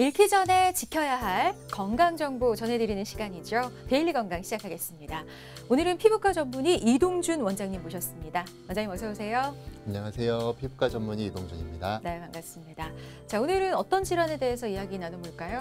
읽기 전에 지켜야 할 건강 정보 전해드리는 시간이죠. 데일리 건강 시작하겠습니다. 오늘은 피부과 전문의 이동준 원장님 모셨습니다. 원장님 어서 오세요. 안녕하세요. 피부과 전문의 이동준입니다. 네, 반갑습니다. 자, 오늘은 어떤 질환에 대해서 이야기 나눠볼까요?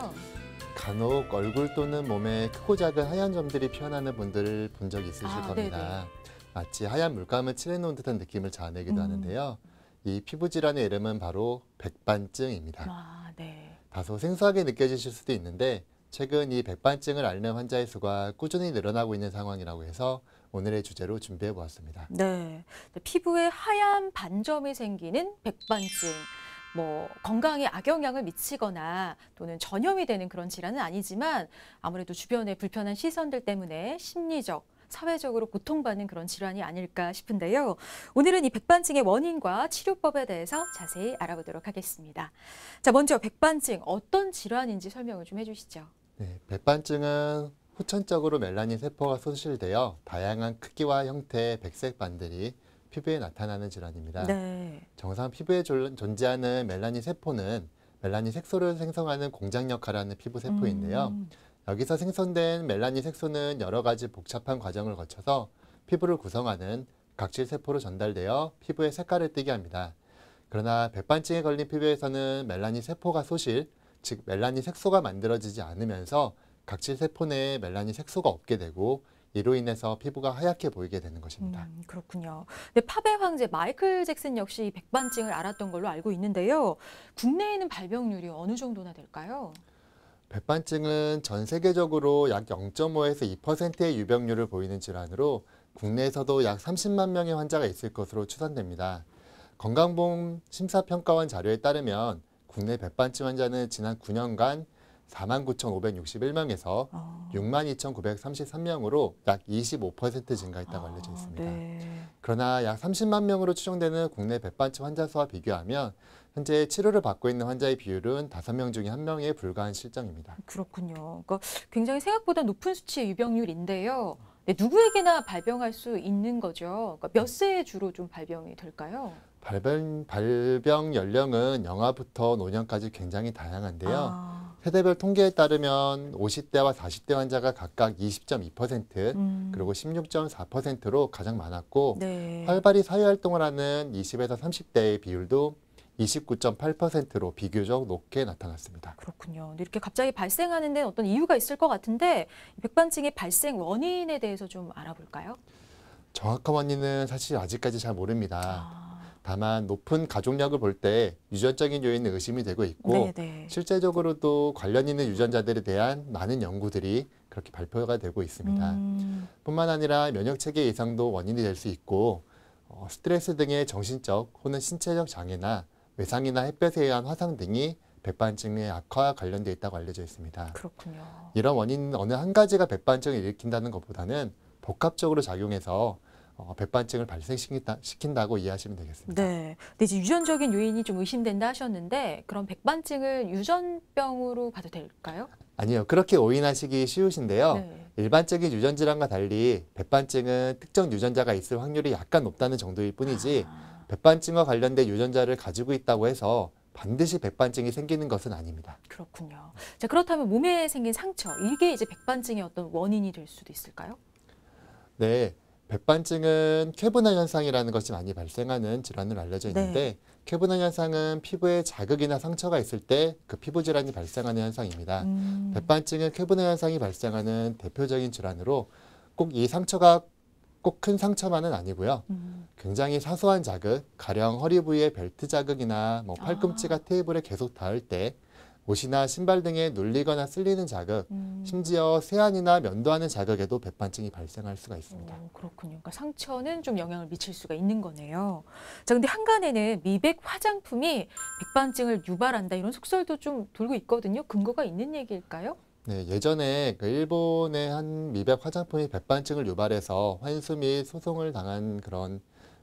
간혹 얼굴 또는 몸에 크고 작은 하얀 점들이 피어나는 분들을 본 적이 있으실 아, 겁니다. 네네. 마치 하얀 물감을 칠해놓은 듯한 느낌을 자아내기도 음. 하는데요. 이 피부 질환의 이름은 바로 백반증입니다. 아, 네. 다소 생소하게 느껴지실 수도 있는데 최근 이 백반증을 앓는 환자의 수가 꾸준히 늘어나고 있는 상황이라고 해서 오늘의 주제로 준비해 보았습니다. 네, 피부에 하얀 반점이 생기는 백반증. 뭐 건강에 악영향을 미치거나 또는 전염이 되는 그런 질환은 아니지만 아무래도 주변의 불편한 시선들 때문에 심리적 사회적으로 고통받는 그런 질환이 아닐까 싶은데요. 오늘은 이 백반증의 원인과 치료법에 대해서 자세히 알아보도록 하겠습니다. 자, 먼저 백반증 어떤 질환인지 설명을 좀 해주시죠. 네, 백반증은 후천적으로 멜라닌 세포가 손실되어 다양한 크기와 형태의 백색 반들이 피부에 나타나는 질환입니다. 네. 정상 피부에 존재하는 멜라닌 세포는 멜라닌 색소를 생성하는 공장 역할을 하는 피부 세포인데요. 음. 여기서 생성된 멜라닌 색소는 여러 가지 복잡한 과정을 거쳐서 피부를 구성하는 각질 세포로 전달되어 피부에 색깔을 띠게 합니다. 그러나 백반증에 걸린 피부에서는 멜라닌 세포가 소실, 즉 멜라닌 색소가 만들어지지 않으면서 각질 세포 내에 멜라닌 색소가 없게 되고 이로 인해서 피부가 하얗게 보이게 되는 것입니다. 음, 그렇군요. 근 팝의 황제 마이클 잭슨 역시 백반증을 앓았던 걸로 알고 있는데요. 국내에는 발병률이 어느 정도나 될까요? 백반증은 전 세계적으로 약 0.5에서 2%의 유병률을 보이는 질환으로 국내에서도 약 30만 명의 환자가 있을 것으로 추산됩니다. 건강보험 심사평가원 자료에 따르면 국내 백반증 환자는 지난 9년간 49,561명에서 아. 62,933명으로 약 25% 증가했다고 아, 알려져 있습니다. 아, 네. 그러나 약 30만 명으로 추정되는 국내 백반집 환자 수와 비교하면 현재 치료를 받고 있는 환자의 비율은 다섯 명 중에 한명에 불과한 실정입니다. 그렇군요. 그러니까 굉장히 생각보다 높은 수치의 유병률인데요. 네, 누구에게나 발병할 수 있는 거죠. 그러니까 몇 세에 주로 좀 발병이 될까요? 발병, 발병 연령은 영아부터 노년까지 굉장히 다양한데요. 아. 세대별 통계에 따르면 50대와 40대 환자가 각각 20.2% 음. 그리고 16.4%로 가장 많았고 네. 활발히 사회활동을 하는 20에서 30대의 비율도 29.8%로 비교적 높게 나타났습니다. 그렇군요. 이렇게 갑자기 발생하는 데는 어떤 이유가 있을 것 같은데 백반증의 발생 원인에 대해서 좀 알아볼까요? 정확한 원인은 사실 아직까지 잘 모릅니다. 아. 다만 높은 가족력을 볼 때 유전적인 요인은 의심이 되고 있고 네네. 실제적으로도 관련 있는 유전자들에 대한 많은 연구들이 그렇게 발표가 되고 있습니다. 음. 뿐만 아니라 면역 체계 이상도 원인이 될 수 있고 어, 스트레스 등의 정신적 혹은 신체적 장애나 외상이나 햇볕에 의한 화상 등이 백반증의 악화와 관련돼 있다고 알려져 있습니다. 그렇군요. 이런 원인 어느 한 가지가 백반증을 일으킨다는 것보다는 복합적으로 작용해서 어, 백반증을 발생시킨다, 고 이해하시면 되겠습니다. 네. 근데 이제 유전적인 요인이 좀 의심된다 하셨는데 그럼 백반증을 유전병으로 봐도 될까요? 아니요. 그렇게 오인하시기 쉬우신데요. 네. 일반적인 유전 질환과 달리 백반증은 특정 유전자가 있을 확률이 약간 높다는 정도일 뿐이지 아... 백반증과 관련된 유전자를 가지고 있다고 해서 반드시 백반증이 생기는 것은 아닙니다. 그렇군요. 자, 그렇다면 몸에 생긴 상처, 이게 이제 백반증의 어떤 원인이 될 수도 있을까요? 네. 백반증은 쾌분화 현상이라는 것이 많이 발생하는 질환으로 알려져 네. 있는데 네. 쾌분화 현상은 피부에 자극이나 상처가 있을 때 그 피부 질환이 발생하는 현상입니다. 음. 백반증은 쾌분화 현상이 발생하는 대표적인 질환으로 꼭 이 상처가 꼭 큰 상처만은 아니고요. 음. 굉장히 사소한 자극, 가령 허리 부위에 벨트 자극이나 뭐 팔꿈치가 아. 테이블에 계속 닿을 때 옷이나 신발 등에 눌리거나 쓸리는 자극, 음. 심지어 세안이나 면도하는 자극에도 배반증이 발생할 수가 있습니다. 오, 어, 그렇군요. 그러니까 상처는 좀 영향을 미칠 수가 있는 거네요. 자, 근데 한간에는 미백 화장품이 백반증을 유발한다 이런 속설도 좀 돌고 있거든요. 근거가 있는 얘기일까요? 네, 예전에 그 일본의 한 미백 화장품이 백반증을 유발해서 환수 및 소송을 당한 그런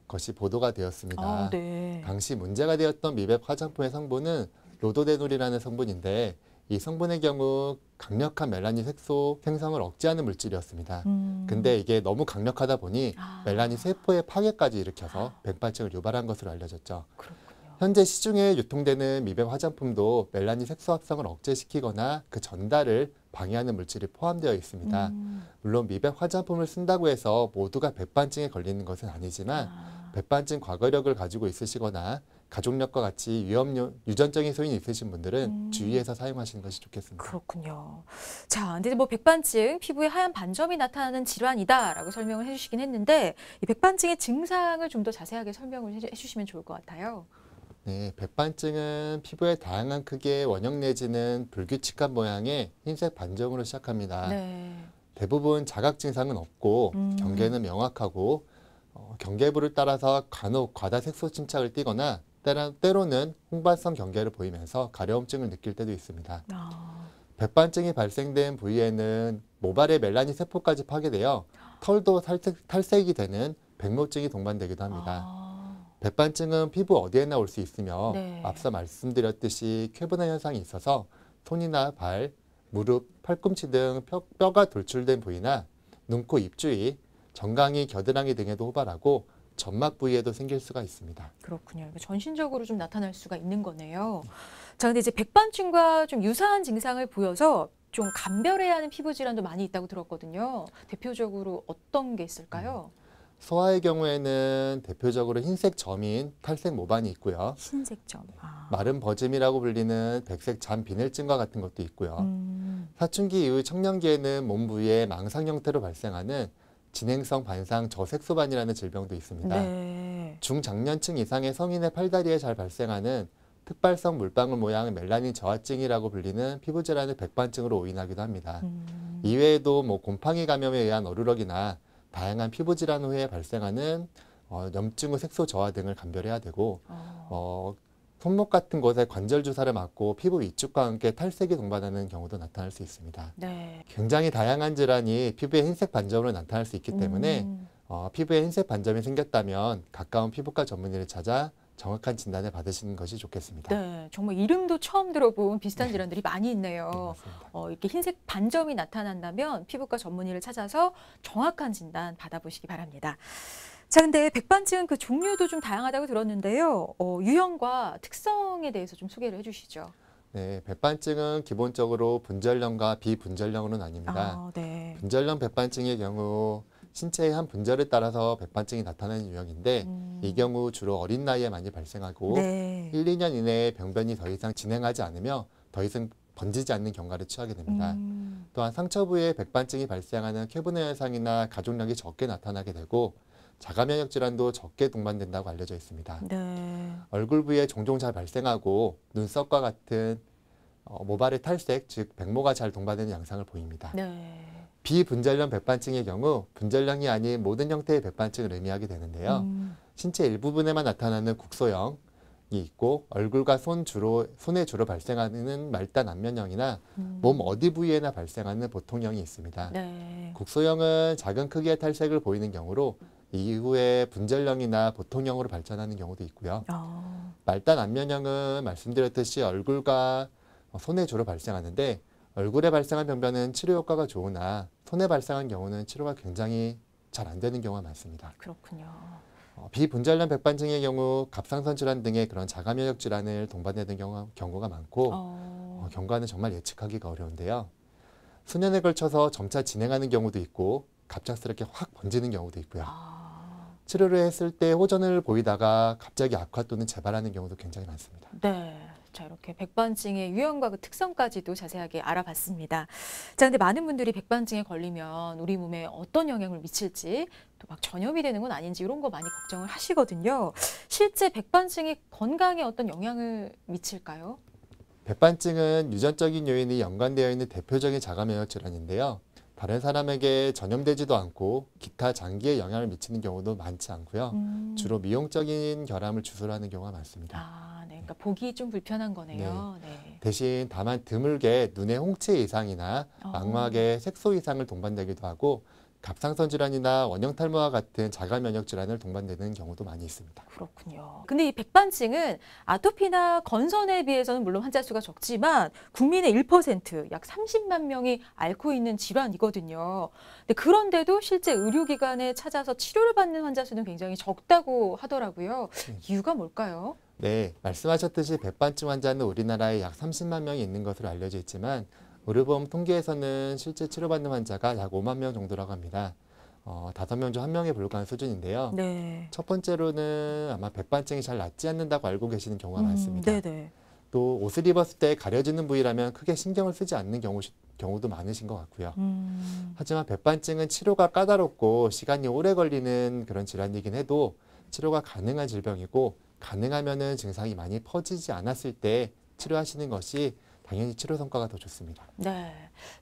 것이 보도가 되었습니다. 아, 네. 당시 문제가 되었던 미백 화장품의 성분은 로도데놀이라는 성분인데 이 성분의 경우 강력한 멜라닌 색소 생성을 억제하는 물질이었습니다. 음. 근데 이게 너무 강력하다 보니 아. 멜라닌 세포의 파괴까지 일으켜서 아. 백발증을 유발한 것으로 알려졌죠. 그렇군요. 현재 시중에 유통되는 미백 화장품도 멜라닌 색소 합성을 억제시키거나 그 전달을 방해하는 물질이 포함되어 있습니다. 음. 물론 미백 화장품을 쓴다고 해서 모두가 백반증에 걸리는 것은 아니지만 아. 백반증 과거력을 가지고 있으시거나 가족력과 같이 위험요, 유전적인 소인이 있으신 분들은 음. 주의해서 사용하시는 것이 좋겠습니다. 그렇군요. 자, 근데 뭐 백반증, 피부에 하얀 반점이 나타나는 질환이다라고 설명을 해주시긴 했는데 이 백반증의 증상을 좀 더 자세하게 설명을 해주시면 좋을 것 같아요. 네, 백반증은 피부의 다양한 크기의 원형 내지는 불규칙한 모양의 흰색 반점으로 시작합니다. 네. 대부분 자각 증상은 없고 음. 경계는 명확하고 어, 경계부를 따라서 간혹 과다 색소 침착을 띠거나 때로, 는 홍반성 경계를 보이면서 가려움증을 느낄 때도 있습니다. 아. 백반증이 발생된 부위에는 모발의 멜라닌 세포까지 파괴되어 털도 탈색, 탈색이 되는 백모증이 동반되기도 합니다. 아. 백반증은 피부 어디에나 올 수 있으며 네. 앞서 말씀드렸듯이 쾌분화 현상이 있어서 손이나 발, 무릎, 팔꿈치 등 뼈, 가 돌출된 부위나 눈, 코, 입 주위, 정강이, 겨드랑이 등에도 호발하고 점막 부위에도 생길 수가 있습니다. 그렇군요. 전신적으로 좀 나타날 수가 있는 거네요. 자, 근데 이제 백반증과 좀 유사한 증상을 보여서 좀 감별해야 하는 피부 질환도 많이 있다고 들었거든요. 대표적으로 어떤 게 있을까요? 음. 소아의 경우에는 대표적으로 흰색 점인 탈색 모반이 있고요. 흰색 점. 아. 마른 버짐이라고 불리는 백색 잠 비늘증과 같은 것도 있고요. 음. 사춘기 이후 청년기에는 몸 부위에 망상 형태로 발생하는 진행성 반상 저색소반이라는 질병도 있습니다. 네. 중장년층 이상의 성인의 팔다리에 잘 발생하는 특발성 물방울 모양 멜라닌 저하증이라고 불리는 피부 질환의 백반증으로 오인하기도 합니다. 음. 이외에도 뭐 곰팡이 감염에 의한 어루럭이나 다양한 피부 질환 후에 발생하는 어, 염증 후 색소 저하 등을 감별해야 되고 어. 어, 손목 같은 곳에 관절 주사를 맞고 피부 위축과 함께 탈색이 동반하는 경우도 나타날 수 있습니다. 네. 굉장히 다양한 질환이 피부에 흰색 반점으로 나타날 수 있기 음. 때문에 음. 어, 피부에 흰색 반점이 생겼다면 가까운 피부과 전문의를 찾아 정확한 진단을 받으시는 것이 좋겠습니다. 네, 정말 이름도 처음 들어본 비슷한 네. 질환들이 많이 있네요. 네, 어, 이렇게 흰색 반점이 나타난다면 피부과 전문의를 찾아서 정확한 진단 받아보시기 바랍니다. 자, 근데 백반증 그 종류도 좀 다양하다고 들었는데요. 어, 유형과 특성에 대해서 좀 소개를 해주시죠. 네, 백반증은 기본적으로 분절염과 비분절염으로 나뉩니다. 아, 네. 분절염 백반증의 경우 신체의 한 분절에 따라서 백반증이 나타나는 유형인데 음. 이 경우 주로 어린 나이에 많이 발생하고 네. 1, 2년 이내에 병변이 더 이상 진행하지 않으며 더 이상 번지지 않는 경과를 취하게 됩니다. 음. 또한 상처 부위에 백반증이 발생하는 쾌분의 현상이나 가족력이 적게 나타나게 되고 자가면역 질환도 적게 동반된다고 알려져 있습니다. 네. 얼굴 부위에 종종 잘 발생하고 눈썹과 같은 어, 모발의 탈색, 즉 백모가 잘 동반되는 양상을 보입니다. 네. 비분절형 백반증의 경우 분절형이 아닌 모든 형태의 백반증을 의미하게 되는데요. 음. 신체 일부분에만 나타나는 국소형이 있고 얼굴과 손 주로 손에 주로 발생하는 말단 안면형이나 음. 몸 어디 부위에나 발생하는 보통형이 있습니다. 네. 국소형은 작은 크기의 탈색을 보이는 경우로 이후에 분절형이나 보통형으로 발전하는 경우도 있고요. 어. 말단 안면형은 말씀드렸듯이 얼굴과 손에 주로 발생하는데 얼굴에 발생한 병변은 치료 효과가 좋으나 손에 발생한 경우는 치료가 굉장히 잘 안 되는 경우가 많습니다. 그렇군요. 어, 비분절형 백반증의 경우 갑상선 질환 등의 그런 자가면역 질환을 동반되는 경우, 경우가 많고 어. 어, 경과는 정말 예측하기가 어려운데요. 수년에 걸쳐서 점차 진행하는 경우도 있고 갑작스럽게 확 번지는 경우도 있고요. 아. 치료를 했을 때 호전을 보이다가 갑자기 악화 또는 재발하는 경우도 굉장히 많습니다. 네. 자, 이렇게 백반증의 유형과 그 특성까지도 자세하게 알아봤습니다. 자, 근데 많은 분들이 백반증에 걸리면 우리 몸에 어떤 영향을 미칠지 또 막 전염이 되는 건 아닌지 이런 거 많이 걱정을 하시거든요. 실제 백반증이 건강에 어떤 영향을 미칠까요? 백반증은 유전적인 요인이 연관되어 있는 대표적인 자가면역 질환인데요. 다른 사람에게 전염되지도 않고 기타 장기에 영향을 미치는 경우도 많지 않고요. 음. 주로 미용적인 결함을 주술하는 경우가 많습니다. 아, 네. 그러니까 보기 좀 불편한 거네요. 네. 네. 대신 다만 드물게 눈의 홍채 이상이나 어. 망막에 색소 이상을 동반되기도 하고 갑상선 질환이나 원형 탈모와 같은 자가 면역 질환을 동반되는 경우도 많이 있습니다. 그렇군요. 근데 이 백반증은 아토피나 건선에 비해서는 물론 환자 수가 적지만 국민의 1%약 30만 명이 앓고 있는 질환이거든요. 근데 그런데도 실제 의료기관에 찾아서 치료를 받는 환자 수는 굉장히 적다고 하더라고요. 네. 이유가 뭘까요? 네, 말씀하셨듯이 백반증 환자는 우리나라에 약 30만 명이 있는 것으로 알려져 있지만 의료보험 통계에서는 실제 치료받는 환자가 약 5만 명 정도라고 합니다. 어, 5명 중 1명에 불과한 수준인데요. 네. 첫 번째로는 아마 백반증이 잘 낫지 않는다고 알고 계시는 경우가 음, 많습니다. 네네. 네. 또 옷을 입었을 때 가려지는 부위라면 크게 신경을 쓰지 않는 경우, 경우도 많으신 것 같고요. 음. 하지만 백반증은 치료가 까다롭고 시간이 오래 걸리는 그런 질환이긴 해도 치료가 가능한 질병이고 가능하면은 증상이 많이 퍼지지 않았을 때 치료하시는 것이 당연히 치료 성과가 더 좋습니다. 네.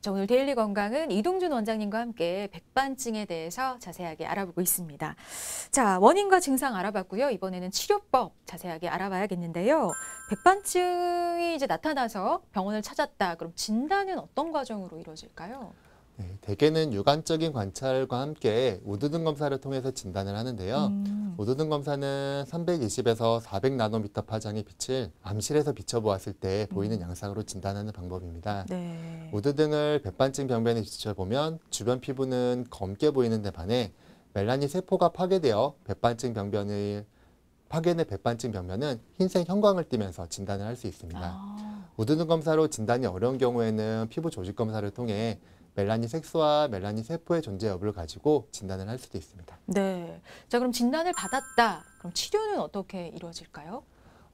자, 오늘 데일리 건강은 이동준 원장님과 함께 백반증에 대해서 자세하게 알아보고 있습니다. 자, 원인과 증상 알아봤고요. 이번에는 치료법 자세하게 알아봐야겠는데요. 백반증이 이제 나타나서 병원을 찾았다. 그럼 진단은 어떤 과정으로 이루어질까요? 네, 대개는 유관적인 관찰과 함께 우드등 검사를 통해서 진단을 하는데요. 음. 우드등 검사는 320에서 400나노미터 파장의 빛을 암실에서 비춰보았을 때 보이는 음. 양상으로 진단하는 방법입니다. 네. 우드등을 백반증 병변에 비춰보면 주변 피부는 검게 보이는 데 반해 멜라닌 세포가 파괴되어 백반증 병변의 파괴된 백반증 병변은 흰색 형광을 띠면서 진단을 할 수 있습니다. 아. 우드등 검사로 진단이 어려운 경우에는 피부 조직 검사를 통해 멜라닌 색소와 멜라닌 세포의 존재 여부를 가지고 진단을 할 수도 있습니다. 네. 자, 그럼 진단을 받았다. 그럼 치료는 어떻게 이루어질까요?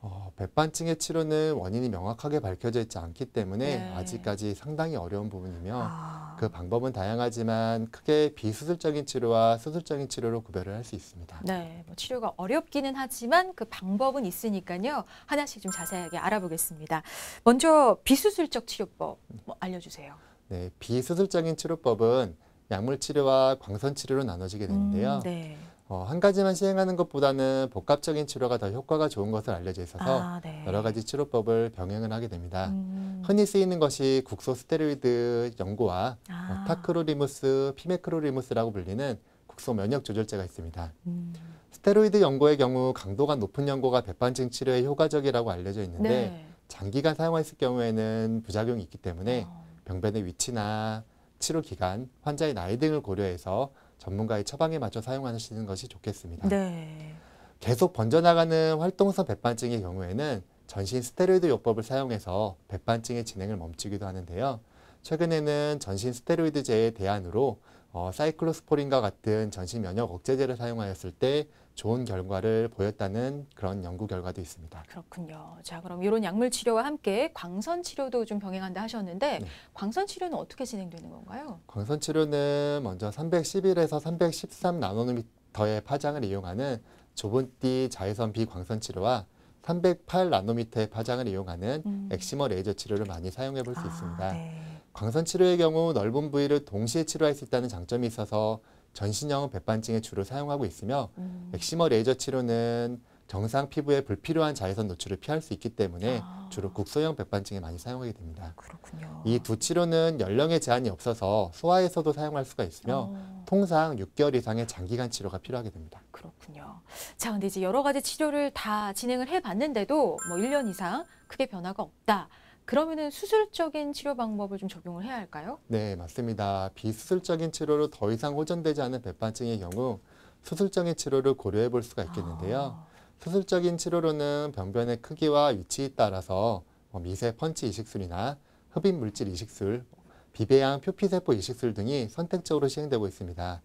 어, 백반증의 치료는 원인이 명확하게 밝혀져 있지 않기 때문에 네. 아직까지 상당히 어려운 부분이며 아. 그 방법은 다양하지만 크게 비수술적인 치료와 수술적인 치료로 구별을 할 수 있습니다. 네, 뭐 치료가 어렵기는 하지만 그 방법은 있으니까요. 하나씩 좀 자세하게 알아보겠습니다. 먼저 비수술적 치료법 뭐 알려주세요. 네, 비수술적인 치료법은 약물 치료와 광선 치료로 나눠지게 음, 되는데요. 음, 네. 어, 한 가지만 시행하는 것보다는 복합적인 치료가 더 효과가 좋은 것을 알려져 있어서 아, 네. 여러 가지 치료법을 병행을 하게 됩니다. 음. 흔히 쓰이는 것이 국소 스테로이드 연고와 어, 아. 어, 타크로리무스, 피메크로리무스라고 불리는 국소 면역 조절제가 있습니다. 음. 스테로이드 연고의 경우 강도가 높은 연고가 백반증 치료에 효과적이라고 알려져 있는데 네. 장기간 사용했을 경우에는 부작용이 있기 때문에 어. 병변의 위치나 치료 기간, 환자의 나이 등을 고려해서 전문가의 처방에 맞춰 사용하시는 것이 좋겠습니다. 네. 계속 번져나가는 활동성 백반증의 경우에는 전신 스테로이드 요법을 사용해서 백반증의 진행을 멈추기도 하는데요. 최근에는 전신 스테로이드제에 대안으로 어, 사이클로스포린과 같은 전신 면역 억제제를 사용하였을 때 좋은 결과를 보였다는 그런 연구 결과도 있습니다. 그렇군요. 자, 그럼 이런 약물 치료와 함께 광선 치료도 좀 병행한다 하셨는데 네. 광선 치료는 어떻게 진행되는 건가요? 광선 치료는 먼저 311에서 313 나노미터의 파장을 이용하는 좁은 띠 자외선 비광선 치료와 308 나노미터의 파장을 이용하는 음. 엑시머 레이저 치료를 많이 사용해 볼수 아, 있습니다. 네. 광선 치료의 경우 넓은 부위를 동시에 치료할 수 있다는 장점이 있어서 전신형 백반증에 주로 사용하고 있으며 음. 맥시머 레이저 치료는 정상 피부에 불필요한 자외선 노출을 피할 수 있기 때문에 아. 주로 국소형 백반증에 많이 사용하게 됩니다. 그렇군요. 이 두 치료는 연령의 제한이 없어서 소아에서도 사용할 수가 있으며 어. 통상 6개월 이상의 장기간 치료가 필요하게 됩니다. 그렇군요. 자, 근데 이제 여러 가지 치료를 다 진행을 해봤는데도 뭐 1년 이상 크게 변화가 없다. 그러면은 수술적인 치료 방법을 좀 적용을 해야 할까요? 네, 맞습니다. 비수술적인 치료로 더 이상 호전되지 않은 백반증의 경우 수술적인 치료를 고려해 볼 수가 있겠는데요. 아. 수술적인 치료로는 병변의 크기와 위치에 따라서 뭐 미세 펀치 이식술이나 흡입 물질 이식술, 비배양 표피세포 이식술 등이 선택적으로 시행되고 있습니다.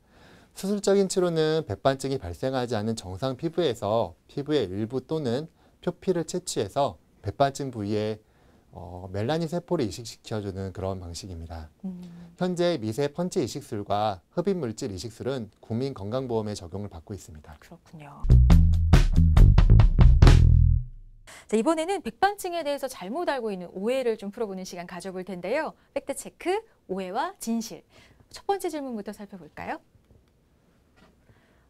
수술적인 치료는 백반증이 발생하지 않은 정상 피부에서 피부의 일부 또는 표피를 채취해서 백반증 부위에 어, 멜라닌 세포를 이식시켜주는 그런 방식입니다. 음. 현재 미세 펀치 이식술과 흡입물질 이식술은 국민건강보험에 적용을 받고 있습니다. 그렇군요. 자, 이번에는 백반증에 대해서 잘못 알고 있는 오해를 좀 풀어보는 시간 가져볼 텐데요. 팩트체크, 오해와 진실. 첫 번째 질문부터 살펴볼까요?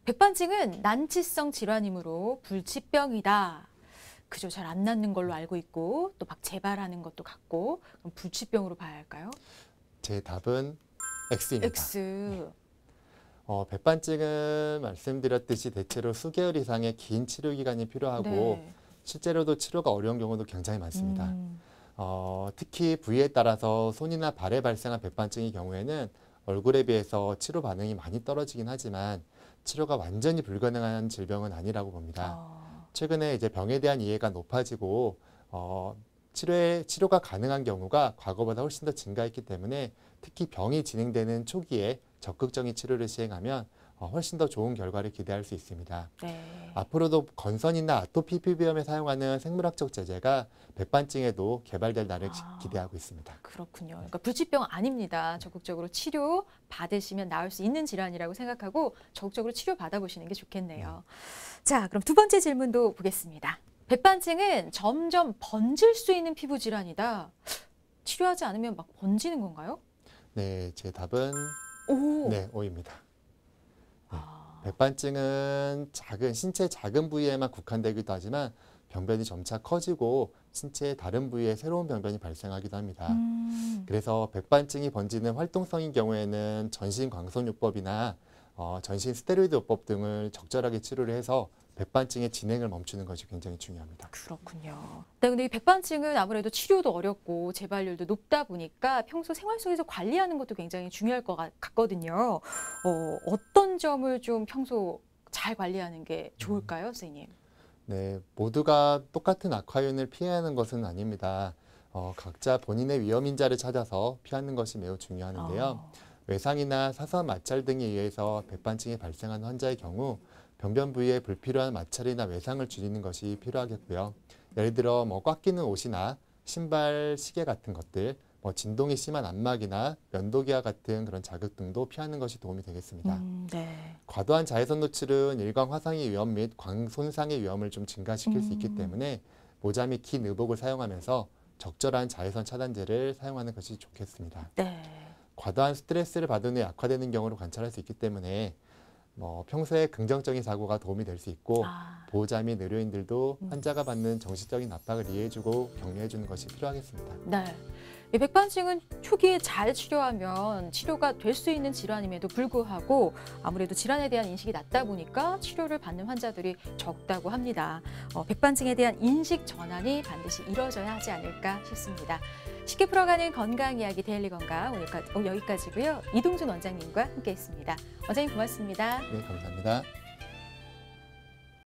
백반증은 난치성 질환이므로 불치병이다. 그죠 잘 안 낫는 걸로 알고 있고 또 막 재발하는 것도 같고 그럼 불치병으로 봐야 할까요? 제 답은 X입니다. X. 네. 어, 백반증은 말씀드렸듯이 대체로 수개월 이상의 긴 치료 기간이 필요하고 네. 실제로도 치료가 어려운 경우도 굉장히 많습니다. 음. 어, 특히 부위에 따라서 손이나 발에 발생한 백반증의 경우에는 얼굴에 비해서 치료 반응이 많이 떨어지긴 하지만 치료가 완전히 불가능한 질병은 아니라고 봅니다. 어. 최근에 이제 병에 대한 이해가 높아지고 어, 치료에 치료가 가능한 경우가 과거보다 훨씬 더 증가했기 때문에 특히 병이 진행되는 초기에 적극적인 치료를 시행하면 어, 훨씬 더 좋은 결과를 기대할 수 있습니다. 네. 앞으로도 건선이나 아토피 피부염에 사용하는 생물학적 제제가 백반증에도 개발될 날을 아, 기대하고 있습니다. 그렇군요. 그러니까 불치병 아닙니다. 적극적으로 치료 받으시면 나을 수 있는 질환이라고 생각하고 적극적으로 치료 받아보시는 게 좋겠네요. 네. 자, 그럼 두 번째 질문도 보겠습니다. 백반증은 점점 번질 수 있는 피부 질환이다. 치료하지 않으면 막 번지는 건가요? 네, 제 답은 오. 네, 오입니다. 백반증은 작은 신체 작은 부위에만 국한되기도 하지만 병변이 점차 커지고 신체의 다른 부위에 새로운 병변이 발생하기도 합니다. 음. 그래서 백반증이 번지는 활동성인 경우에는 전신 광선요법이나 어, 전신 스테로이드 요법 등을 적절하게 치료를 해서 백반증의 진행을 멈추는 것이 굉장히 중요합니다. 그렇군요. 네, 근데 이 백반증은 아무래도 치료도 어렵고 재발률도 높다 보니까 평소 생활 속에서 관리하는 것도 굉장히 중요할 것 같거든요. 어, 어떤 점을 좀 평소 잘 관리하는 게 좋을까요, 음. 선생님? 네, 모두가 똑같은 악화윤을 피하는 것은 아닙니다. 어, 각자 본인의 위험인자를 찾아서 피하는 것이 매우 중요하는데요. 어. 아. 외상이나 사선 마찰 등에 의해서 백반증이 발생한 환자의 경우 변변 부위에 불필요한 마찰이나 외상을 줄이는 것이 필요하겠고요. 예를 들어 뭐 꽉 끼는 옷이나 신발, 시계 같은 것들, 뭐 진동이 심한 안막이나 면도기와 같은 그런 자극 등도 피하는 것이 도움이 되겠습니다. 음, 네. 과도한 자외선 노출은 일광 화상의 위험 및 광손상의 위험을 좀 증가시킬 음. 수 있기 음. 때문에 모자 및 긴 의복을 사용하면서 적절한 자외선 차단제를 사용하는 것이 좋겠습니다. 네. 과도한 스트레스를 받은 후에 악화되는 경우를 관찰할 수 있기 때문에 뭐 평소에 긍정적인 사고가 도움이 될 수 있고 아. 보호자 및 의료인들도 음. 환자가 받는 정신적인 압박을 이해해주고 격려해주는 것이 필요하겠습니다. 네. 백반증은 초기에 잘 치료하면 치료가 될 수 있는 질환임에도 불구하고 아무래도 질환에 대한 인식이 낮다 보니까 치료를 받는 환자들이 적다고 합니다. 어, 백반증에 대한 인식 전환이 반드시 이뤄져야 하지 않을까 싶습니다. 쉽게 풀어가는 건강 이야기 데일리 건강 오늘 어, 여기까지고요. 이동준 원장님과 함께했습니다. 원장님 고맙습니다. 네, 감사합니다.